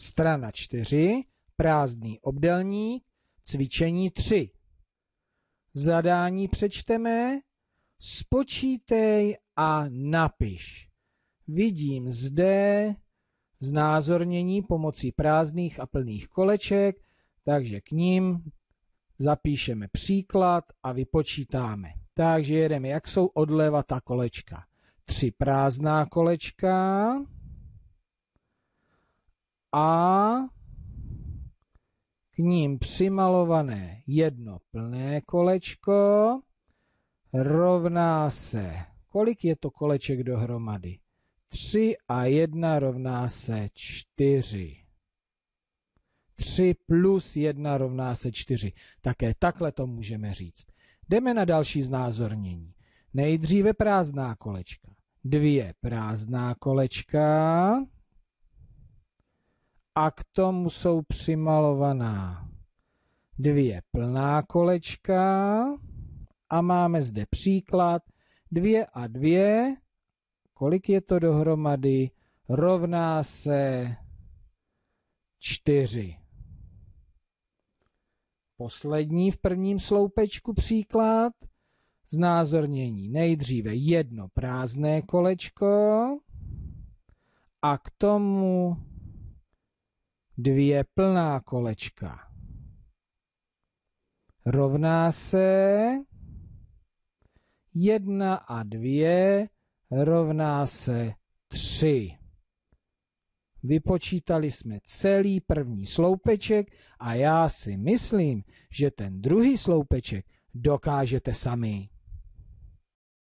Strana 4, prázdný obdelník, cvičení 3. Zadání přečteme, spočítej a napiš. Vidím zde znázornění pomocí prázdných a plných koleček, takže k ním zapíšeme příklad a vypočítáme. Takže jedeme, jak jsou odleva ta kolečka. Tři prázdná kolečka, a k ním přimalované jedno plné kolečko rovná se, kolik je to koleček dohromady? 3 a 1 rovná se 4. 3 plus 1 rovná se 4. Také takhle to můžeme říct. Jdeme na další znázornění. Nejdříve prázdná kolečka. Dvě prázdná kolečka a k tomu jsou přimalovaná dvě plná kolečka a máme zde příklad dvě a dvě, kolik je to dohromady, rovná se čtyři. Poslední v prvním sloupečku příklad, znázornění nejdříve jedno prázdné kolečko a k tomu dvě plná kolečka rovná se jedna a dvě rovná se tři. Vypočítali jsme celý první sloupeček a já si myslím, že ten druhý sloupeček dokážete sami.